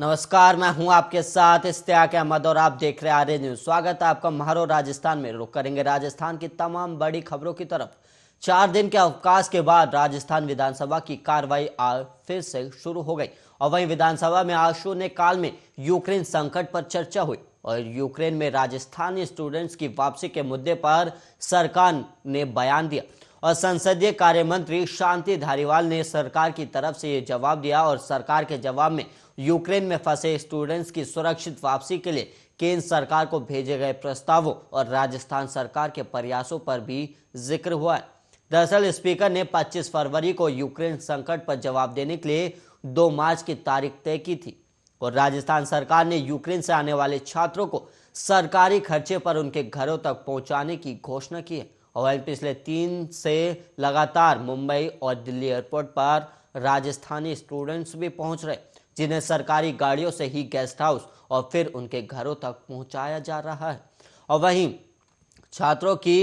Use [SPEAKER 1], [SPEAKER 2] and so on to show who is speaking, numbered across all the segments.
[SPEAKER 1] नमस्कार मैं हूं आपके साथ इश्तियाक अहमद और आप देख रहे हैं आर्य न्यूज स्वागत है आपका महारो राजस्थान में रुक करेंगे राजस्थान की तमाम बड़ी खबरों की तरफ चार दिन के अवकाश के बाद राजस्थान विधानसभा की कार्रवाई आज फिर से शुरू हो गई और वहीं विधानसभा में आज शून्य काल में यूक्रेन संकट पर चर्चा हुई और यूक्रेन में राजस्थानी स्टूडेंट्स की वापसी के मुद्दे पर सरकार ने बयान दिया और संसदीय कार्य मंत्री शांति धारीवाल ने सरकार की तरफ से ये जवाब दिया और सरकार के जवाब में यूक्रेन में फंसे स्टूडेंट्स की सुरक्षित वापसी के लिए केंद्र सरकार को भेजे गए प्रस्तावों और राजस्थान सरकार के प्रयासों पर भी जिक्र हुआ है दरअसल स्पीकर ने 25 फरवरी को यूक्रेन संकट पर जवाब देने के लिए 2 मार्च की तारीख तय की थी और राजस्थान सरकार ने यूक्रेन से आने वाले छात्रों को सरकारी खर्चे पर उनके घरों तक पहुंचाने की घोषणा की है हवाई पिछले तीन से लगातार मुंबई और दिल्ली एयरपोर्ट पर राजस्थानी स्टूडेंट्स भी पहुंच रहे जिन्हें सरकारी गाड़ियों से ही गेस्ट हाउस और फिर उनके घरों तक पहुंचाया जा रहा है और वहीं छात्रों की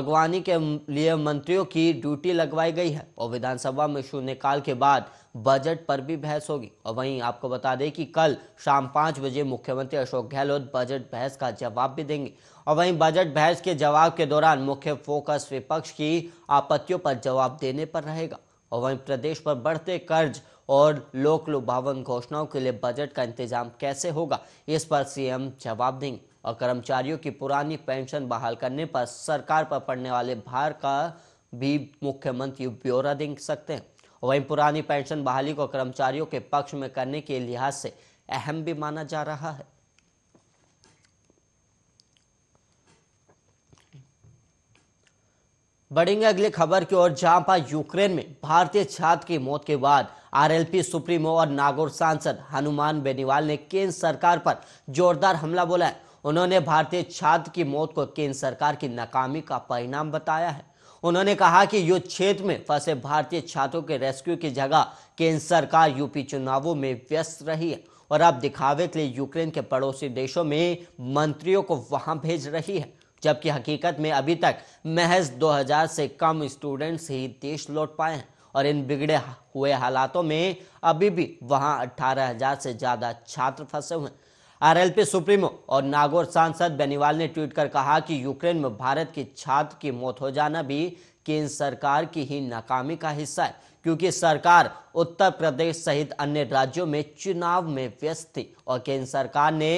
[SPEAKER 1] अगवानी के लिए मंत्रियों की ड्यूटी लगवाई गई है और विधानसभा में शून्यकाल के बाद बजट पर भी बहस होगी और वहीं आपको बता दें कि कल शाम पाँच बजे मुख्यमंत्री अशोक गहलोत बजट बहस का जवाब भी देंगे और वहीं बजट बहस के जवाब के दौरान मुख्य फोकस विपक्ष की आपत्तियों पर जवाब देने पर रहेगा और वहीं प्रदेश पर बढ़ते कर्ज और लोक लुभावन घोषणाओं के लिए बजट का इंतजाम कैसे होगा इस पर सीएम जवाब देंगे और कर्मचारियों की पुरानी पेंशन बहाल करने पर सरकार पर पड़ने वाले भार का भी मुख्यमंत्री ब्यौरा दे सकते हैं वहीं पुरानी पेंशन बहाली को कर्मचारियों के पक्ष में करने के लिहाज से अहम भी माना जा रहा है बढ़ेंगे अगली खबर की ओर जहां पर यूक्रेन में भारतीय छात्र की मौत के बाद आरएलपी सुप्रीमो और नागौर सांसद हनुमान बेनीवाल ने केंद्र सरकार पर जोरदार हमला बोला है उन्होंने भारतीय छात्र की मौत को केंद्र सरकार की नाकामी का परिणाम बताया है उन्होंने कहा कि युद्ध क्षेत्र में फंसे भारतीय छात्रों के रेस्क्यू की जगह केंद्र सरकार यूपी चुनावों में व्यस्त रही है और अब दिखावे के लिए यूक्रेन के पड़ोसी देशों में मंत्रियों को वहां भेज रही है जबकि हकीकत में अभी तक महज 2000 से कम स्टूडेंट्स ही देश लौट पाए हैं और इन बिगड़े हुए हालातों में अभी भी वहां 18000 से ज़्यादा छात्र फंसे हुए हैं आरएलपी सुप्रीमो और नागौर सांसद बेनीवाल ने ट्वीट कर कहा कि यूक्रेन में भारत के छात्र की मौत हो जाना भी केंद्र सरकार की ही नाकामी का हिस्सा है क्योंकि सरकार उत्तर प्रदेश सहित अन्य राज्यों में चुनाव में व्यस्त थी और केंद्र सरकार ने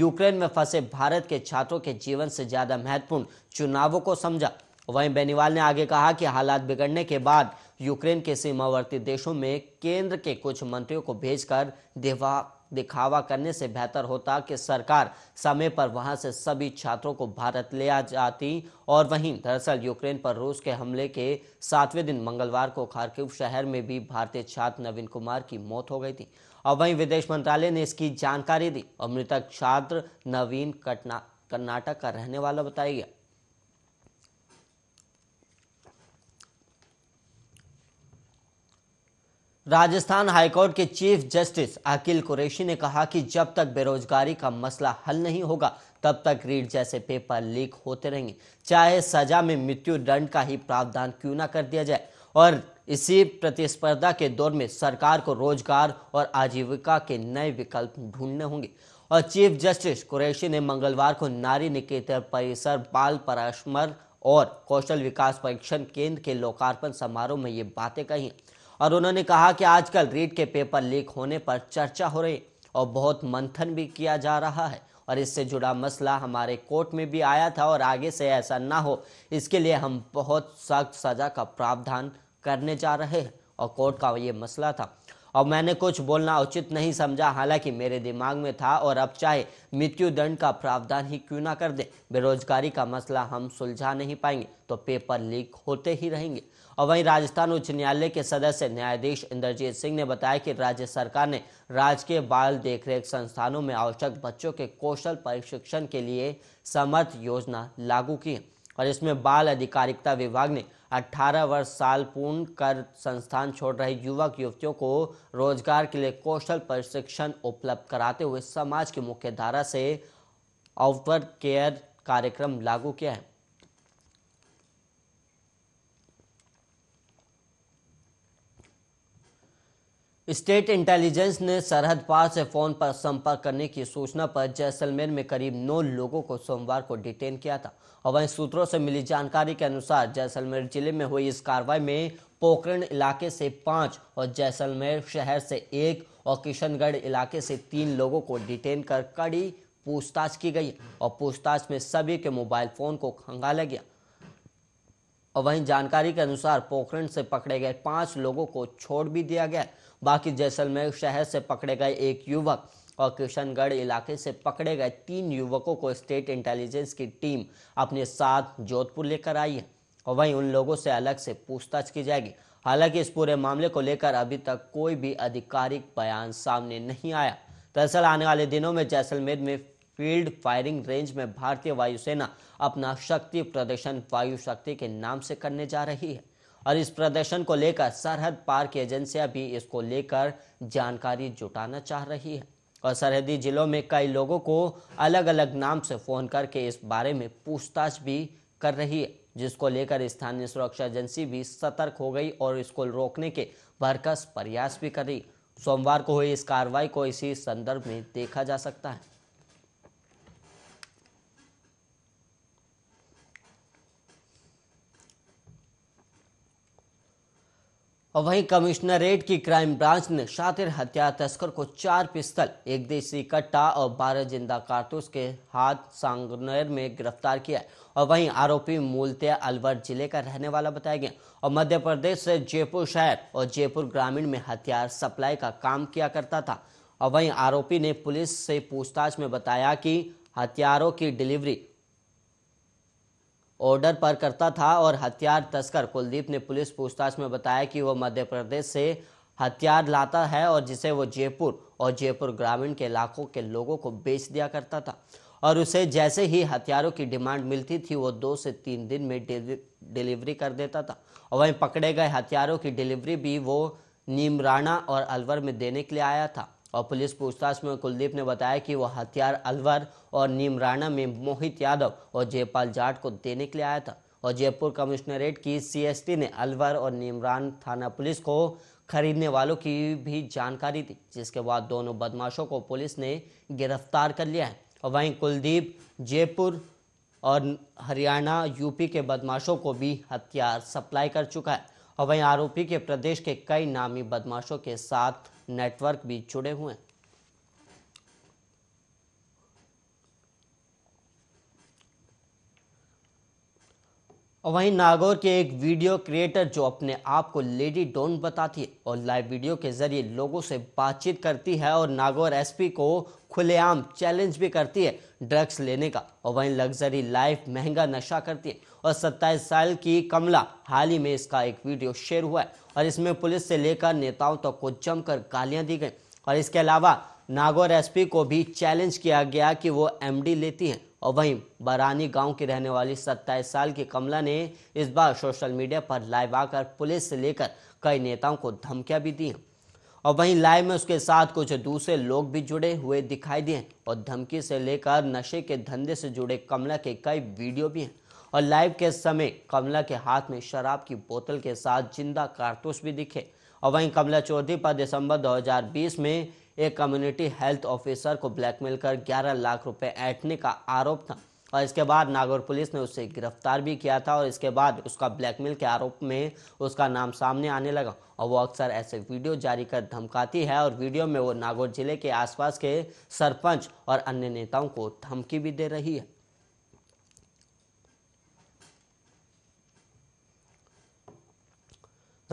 [SPEAKER 1] यूक्रेन में फंसे भारत के छात्रों के जीवन से ज्यादा महत्वपूर्ण चुनावों को समझा वहीं बेनीवाल ने आगे कहा कि हालात बिगड़ने के बाद यूक्रेन के सीमावर्ती देशों में केंद्र के कुछ मंत्रियों को भेजकर देवा दिखावा करने से बेहतर होता कि सरकार समय पर वहां से सभी छात्रों को भारत ले आ जाती और वहीं दरअसल यूक्रेन पर रूस के हमले के सातवें दिन मंगलवार को खारकिव शहर में भी भारतीय छात्र नवीन कुमार की मौत हो गई थी और वहीं विदेश मंत्रालय ने इसकी जानकारी दी और मृतक छात्र नवीन कटना कर्नाटक का रहने वाला बताया गया राजस्थान हाईकोर्ट के चीफ जस्टिस अकिल कुरैशी ने कहा कि जब तक बेरोजगारी का मसला हल नहीं होगा तब तक रीड जैसे पेपर लीक होते रहेंगे चाहे सजा में मृत्यु दंड का ही प्रावधान क्यों ना कर दिया जाए और इसी प्रतिस्पर्धा के दौर में सरकार को रोजगार और आजीविका के नए विकल्प ढूंढने होंगे और चीफ जस्टिस कुरैशी ने मंगलवार को नारी निकेतन परिसर बाल परामर्श और कौशल विकास परीक्षण केंद्र के लोकार्पण समारोह में ये बातें कही और उन्होंने कहा कि आजकल रीट के पेपर लीक होने पर चर्चा हो रही और बहुत मंथन भी किया जा रहा है और इससे जुड़ा मसला हमारे कोर्ट में भी आया था और आगे से ऐसा ना हो इसके लिए हम बहुत सख्त सज़ा का प्रावधान करने जा रहे हैं और कोर्ट का ये मसला था और मैंने कुछ बोलना उचित नहीं समझा हालांकि मेरे दिमाग में था और अब चाहे मृत्यु दंड का प्रावधान ही क्यों ना कर दे बेरोजगारी का मसला हम सुलझा नहीं पाएंगे तो पेपर लीक होते ही रहेंगे और वहीं राजस्थान उच्च न्यायालय के सदस्य न्यायाधीश इंद्रजीत सिंह ने बताया कि राज्य सरकार ने राजकीय बाल देखरेख संस्थानों में आवश्यक बच्चों के कौशल प्रशिक्षण के लिए समर्थ योजना लागू की है और इसमें बाल अधिकारिकता विभाग ने 18 वर्ष साल पूर्ण कर संस्थान छोड़ रहे युवक युवतियों को रोजगार के लिए कौशल प्रशिक्षण उपलब्ध कराते हुए समाज की मुख्य धारा से ऑफर केयर कार्यक्रम लागू किया है स्टेट इंटेलिजेंस ने सरहद पार से फोन पर संपर्क करने की सूचना पर जैसलमेर में करीब नौ लोगों को सोमवार को डिटेन किया था और वहीं सूत्रों से मिली जानकारी के अनुसार जैसलमेर जिले में हुई इस कार्रवाई में पोखरण इलाके से पांच और जैसलमेर शहर से एक और किशनगढ़ इलाके से तीन लोगों को डिटेन कर कड़ी पूछताछ की गई और पूछताछ में सभी के मोबाइल फोन को खंगाला गया और वहीं जानकारी के अनुसार पोखरण से पकड़े गए पांच लोगों को छोड़ भी दिया गया बाकी जैसलमेर शहर से पकड़े गए एक युवक और किशनगढ़ इलाके से पकड़े गए तीन युवकों को स्टेट इंटेलिजेंस की टीम अपने साथ जोधपुर लेकर आई है और वहीं उन लोगों से अलग से पूछताछ की जाएगी हालांकि इस पूरे मामले को लेकर अभी तक कोई भी आधिकारिक बयान सामने नहीं आया दरअसल आने वाले दिनों में जैसलमेर में फील्ड फायरिंग रेंज में भारतीय वायुसेना अपना शक्ति प्रदर्शन वायु शक्ति के नाम से करने जा रही है और इस प्रदर्शन को लेकर सरहद पार की एजेंसियां भी इसको लेकर जानकारी जुटाना चाह रही है और सरहदी जिलों में कई लोगों को अलग अलग नाम से फ़ोन करके इस बारे में पूछताछ भी कर रही है जिसको लेकर स्थानीय सुरक्षा एजेंसी भी सतर्क हो गई और इसको रोकने के भरकस प्रयास भी कर रही सोमवार को हुई इस कार्रवाई को इसी संदर्भ में देखा जा सकता है और वहीं कमिश्नरेट की क्राइम ब्रांच ने शातिर हत्या तस्कर को चार पिस्तल एक देसी कट्टा और बारह जिंदा कारतूस के हाथ सांगनेर में गिरफ्तार किया और वहीं आरोपी मूलतया अलवर जिले का रहने वाला बताया गया और मध्य प्रदेश से जयपुर शहर और जयपुर ग्रामीण में हथियार सप्लाई का काम किया करता था और वहीं आरोपी ने पुलिस से पूछताछ में बताया कि हथियारों की डिलीवरी ऑर्डर पर करता था और हथियार तस्कर कुलदीप ने पुलिस पूछताछ में बताया कि वह मध्य प्रदेश से हथियार लाता है और जिसे वो जयपुर और जयपुर ग्रामीण के इलाकों के लोगों को बेच दिया करता था और उसे जैसे ही हथियारों की डिमांड मिलती थी वो दो से तीन दिन में डिलीवरी कर देता था और वहीं पकड़े गए हथियारों की डिलीवरी भी वो नीमराना और अलवर में देने के लिए आया था और पुलिस पूछताछ में कुलदीप ने बताया कि वह हथियार अलवर और नीमराना में मोहित यादव और जयपाल जाट को देने के लिए आया था और जयपुर कमिश्नरेट की सीएसटी ने अलवर और नीमरान थाना पुलिस को खरीदने वालों की भी जानकारी दी जिसके बाद दोनों बदमाशों को पुलिस ने गिरफ्तार कर लिया है और वहीं कुलदीप जयपुर और हरियाणा यूपी के बदमाशों को भी हथियार सप्लाई कर चुका है और वहीं आरोपी के प्रदेश के कई नामी बदमाशों के साथ नेटवर्क भी जुड़े हुए हैं और वहीं नागौर के एक वीडियो क्रिएटर जो अपने आप को लेडी डोंट बताती है और लाइव वीडियो के जरिए लोगों से बातचीत करती है और नागौर एसपी को खुलेआम चैलेंज भी करती है ड्रग्स लेने का और वहीं लग्जरी लाइफ महंगा नशा करती है और 27 साल की कमला हाल ही में इसका एक वीडियो शेयर हुआ है और इसमें पुलिस से लेकर नेताओं तक तो को जमकर गालियाँ दी गई और इसके अलावा नागौर एसपी को भी चैलेंज किया गया कि वो एमडी लेती हैं और वहीं बरानी गांव की रहने वाली 27 साल की कमला ने इस बार सोशल मीडिया पर लाइव आकर पुलिस से लेकर कई नेताओं को धमकियां भी दी और वहीं लाइव में उसके साथ कुछ दूसरे लोग भी जुड़े हुए दिखाई दिए और धमकी से लेकर नशे के धंधे से जुड़े कमला के कई वीडियो भी हैं और लाइव के समय कमला के हाथ में शराब की बोतल के साथ जिंदा कारतूस भी दिखे और वहीं कमला चौधरी पर दिसंबर 2020 में एक कम्युनिटी हेल्थ ऑफिसर को ब्लैकमेल कर 11 लाख रुपए ऐंठने का आरोप था और इसके बाद नागौर पुलिस ने उसे गिरफ्तार भी किया था और इसके बाद उसका ब्लैकमेल के आरोप में उसका नाम सामने आने लगा और वो अक्सर ऐसे वीडियो जारी कर धमकाती है और वीडियो में वो नागौर जिले के आसपास के सरपंच और अन्य नेताओं को धमकी भी दे रही है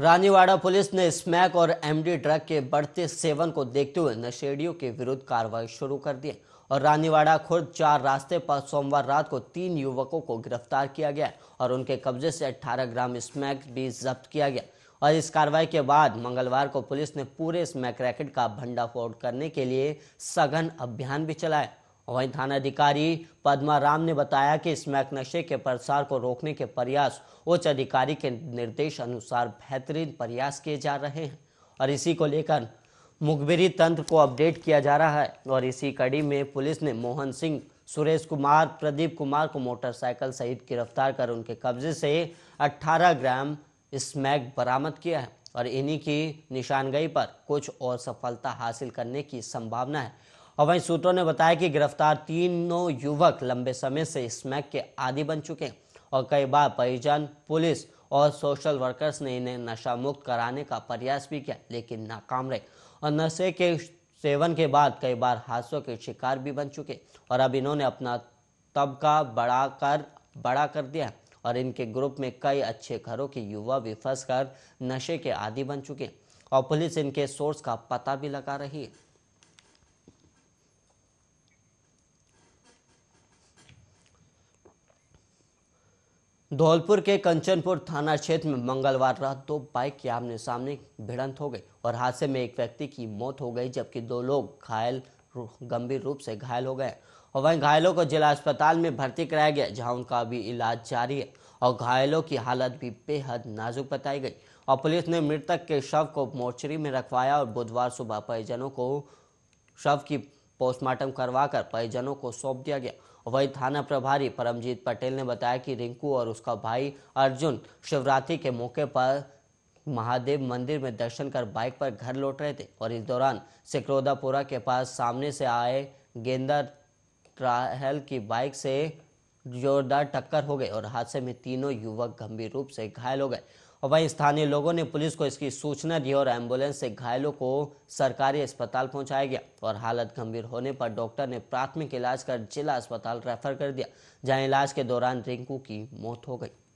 [SPEAKER 1] रानीवाड़ा पुलिस ने स्मैक और एमडी ड्रग के बढ़ते सेवन को देखते हुए नशेड़ियों के विरुद्ध कार्रवाई शुरू कर दी और रानीवाड़ा खुर्द चार रास्ते पर सोमवार रात को तीन युवकों को गिरफ्तार किया गया और उनके कब्जे से 18 ग्राम स्मैक भी जब्त किया गया और इस कार्रवाई के बाद मंगलवार को पुलिस ने पूरे स्मैक रैकेट का भंडाफोड़ करने के लिए सघन अभियान भी चलाया वहीं थाना अधिकारी पद्मा राम ने बताया कि स्मैक नशे के प्रसार को रोकने के प्रयास उच्च अधिकारी के निर्देश अनुसार बेहतरीन प्रयास किए जा रहे हैं और इसी को लेकर मुखबिरी तंत्र को अपडेट किया जा रहा है और इसी कड़ी में पुलिस ने मोहन सिंह सुरेश कुमार प्रदीप कुमार को मोटरसाइकिल सहित गिरफ्तार कर उनके कब्जे से 18 ग्राम स्मैक बरामद किया है और इन्हीं की निशानगई पर कुछ और सफलता हासिल करने की संभावना है और वहीं सूत्रों ने बताया कि गिरफ्तार तीनों युवक लंबे समय से स्मैक के आदि बन चुके हैं और कई बार परिजन पुलिस और सोशल वर्कर्स ने इन्हें नशा मुक्त कराने का प्रयास भी किया लेकिन नाकाम रहे और नशे के सेवन के बाद कई बार हादसों के शिकार भी बन चुके और अब इन्होंने अपना तबका बढ़ा कर बड़ा कर दिया और इनके ग्रुप में कई अच्छे घरों के युवा भी फंस कर नशे के आदि बन चुके और पुलिस इनके सोर्स का पता भी लगा रही है धौलपुर के कंचनपुर थाना क्षेत्र में मंगलवार रात दो बाइक के आमने सामने भिड़ंत हो गई और हादसे में एक व्यक्ति की मौत हो गई जबकि दो लोग घायल गंभीर रूप से घायल हो गए और वहीं घायलों को जिला अस्पताल में भर्ती कराया गया जहां उनका अभी इलाज जारी है और घायलों की हालत भी बेहद नाजुक बताई गई और पुलिस ने मृतक के शव को मोर्चरी में रखवाया और बुधवार सुबह परिजनों को शव की पोस्टमार्टम करवाकर परिजनों को सौंप दिया गया वही थाना प्रभारी परमजीत पटेल ने बताया कि रिंकू और उसका भाई अर्जुन शिवरात्रि के मौके पर महादेव मंदिर में दर्शन कर बाइक पर घर लौट रहे थे और इस दौरान सिकरोदापुरा के पास सामने से आए गेंदर ट्राहल की बाइक से जोरदार टक्कर हो गई और हादसे में तीनों युवक गंभीर रूप से घायल हो गए और वहीं स्थानीय लोगों ने पुलिस को इसकी सूचना दी और एम्बुलेंस से घायलों को सरकारी अस्पताल पहुंचाया गया और हालत गंभीर होने पर डॉक्टर ने प्राथमिक इलाज कर जिला अस्पताल रेफर कर दिया जहां इलाज के दौरान रिंकू की मौत हो गई